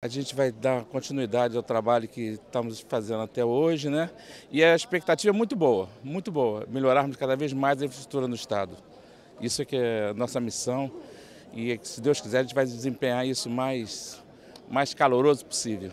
A gente vai dar continuidade ao trabalho que estamos fazendo até hoje, né? E a expectativa é muito boa, muito boa. Melhorarmos cada vez mais a infraestrutura no Estado. Isso é que é a nossa missão e, se Deus quiser, a gente vai desempenhar isso mais, mais caloroso possível.